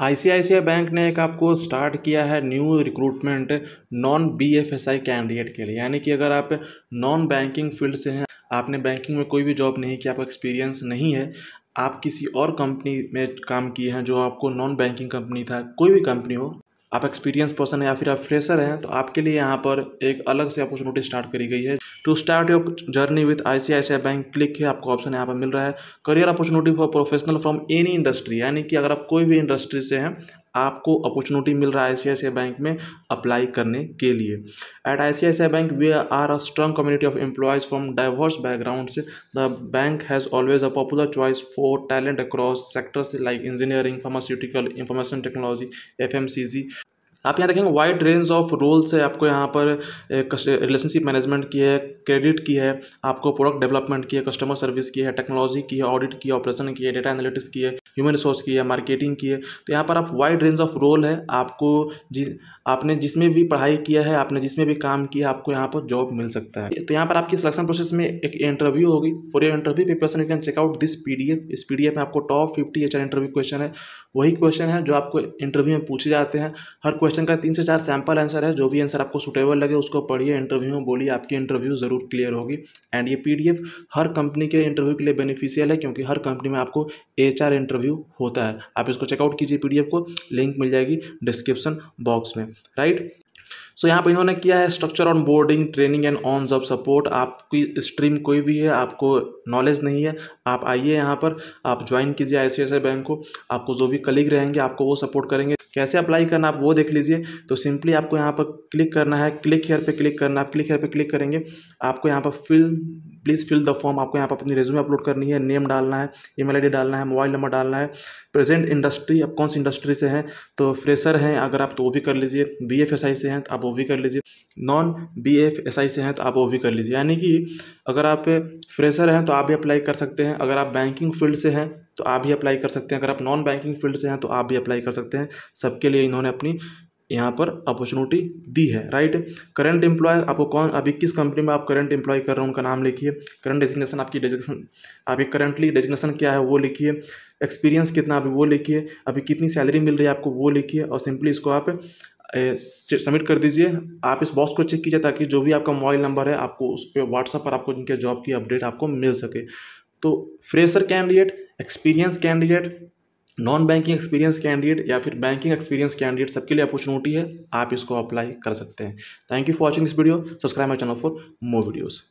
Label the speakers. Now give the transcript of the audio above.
Speaker 1: आई bank ने एक आपको स्टार्ट किया है new recruitment non B F S I candidate के लिए यानी कि अगर आप नॉन बैंकिंग फील्ड से हैं आपने बैंकिंग में कोई भी जॉब नहीं किया आपका एक्सपीरियंस नहीं है आप किसी और कंपनी में काम किए हैं जो आपको नॉन बैंकिंग कंपनी था कोई भी कंपनी हो आप एक्सपीरियंस पर्सन हैं या फिर आप फ्रेशर हैं तो आपके लिए यहाँ पर एक अलग से अपॉर्चुनिटी स्टार्ट करी गई है to start your journey with I C bank click है आपको ऑप्शन यहाँ पर मिल रहा है career opportunity for professional from any industry यानी कि अगर आप कोई भी इंडस्ट्री से हैं आपको अपॉर्चुनिटी मिल रहा है आई सी बैंक में अप्लाई करने के लिए at I bank we are a strong community of employees from diverse backgrounds the bank has always a popular choice for talent across sectors like engineering pharmaceutical information technology if आप यहाँ देखेंगे wide range of roles है आपको यहाँ पर relationship management की है credit की है आपको प्रोडक्ट डेवलपमेंट की है कस्टमर सर्विस की है टेक्नोलॉजी की है ऑडिट की है ऑपरेशन की है डेटा एनालिटिक्स की है ह्यूमन रिसोर्स की है मार्केटिंग की है तो यहाँ पर आप वाइड रेंज ऑफ रोल है आपको जिस आपने जिसमें भी पढ़ाई किया है आपने जिसमें भी काम किया आपको यहाँ पर जॉब मिल सकता है तो यहाँ पर आपकी सिलेक्शन प्रोसेस में एक इंटरव्यू होगी for your interview preparation you can check out this PDF इस पीडीएफ में आपको top fifty H interview question है वही क्वेश्चन है जो आपको इंटरव्यू में पूछे जाते हैं हर क्वेश्चन क्वेश्चन का तीन से चार सैंपल आंसर है जो भी आंसर आपको सुटेबल लगे उसको पढ़िए इंटरव्यू में बोलिए आपकी इंटरव्यू ज़रूर क्लियर होगी एंड ये पी हर कंपनी के इंटरव्यू के लिए बेनिफिशियल है क्योंकि हर कंपनी में आपको एच इंटरव्यू होता है आप इसको चेकआउट कीजिए पी को लिंक मिल जाएगी डिस्क्रिप्शन बॉक्स में राइट सो so, यहाँ पे इन्होंने किया है structure onboarding training and on job support आपकी स्ट्रीम कोई भी है आपको नॉलेज नहीं है आप आइए यहाँ पर आप ज्वाइन कीजिए आई बैंक को आपको जो भी कलीग रहेंगे आपको वो सपोर्ट करेंगे कैसे अप्लाई करना आप वो देख लीजिए तो सिंपली आपको यहाँ पर क्लिक करना है क्लिक हेयर पे क्लिक करना आप क्लिक हेयर पे क्लिक करेंगे आपको यहाँ पर fill please fill the form आपको यहाँ पर अपनी रेज्यूमे अपलोड करनी है नेम डालना है ईमेल आईडी डालना है मोबाइल नंबर डालना है प्रेजेंट इंडस्ट्री आप कौन सी इंडस्ट्री से हैं तो फ्रेशर हैं अगर आप तो वो भी कर लीजिए बी एफ एस आई से हैं तो आप वो भी कर लीजिए non B F S I से हैं तो आप वो भी कर लीजिए यानी कि अगर आप फ्रेशर हैं तो आप भी अप्लाई कर सकते हैं अगर आप बैंकिंग फील्ड से हैं तो आप भी अप्लाई कर सकते हैं अगर आप नॉन बैंकिंग फील्ड से हैं तो आप भी अप्लाई कर सकते हैं सबके लिए इन्होंने अपनी यहाँ पर अपॉर्चुनिटी दी है राइट करंट एम्प्लॉय आपको कौन अभी किस कंपनी में आप करंट एम्प्लॉय कर रहे हो उनका नाम लिखिए करंट डेजिग्नेशन आपकी डेजिग्नेशन अभी करंटली डेजिग्नेशन क्या है वो लिखिए एक्सपीरियंस कितना अभी वो लिखिए अभी कितनी सैलरी मिल रही है आपको वो लिखिए और सिंपली इसको आप सबमिट कर दीजिए आप इस बॉक्स को चेक कीजिए ताकि जो भी आपका मोबाइल नंबर है आपको उस पर व्हाट्सअप पर आपको जिनके जॉब की अपडेट आपको मिल सके तो fresher candidate experience candidate non banking experience candidate या फिर बैंकिंग एक्सपीरियंस कैंडिडेट सबके लिए अपॉर्चुनिटी है आप इसको अप्लाई कर सकते हैं thank you for watching this video subscribe my channel for more videos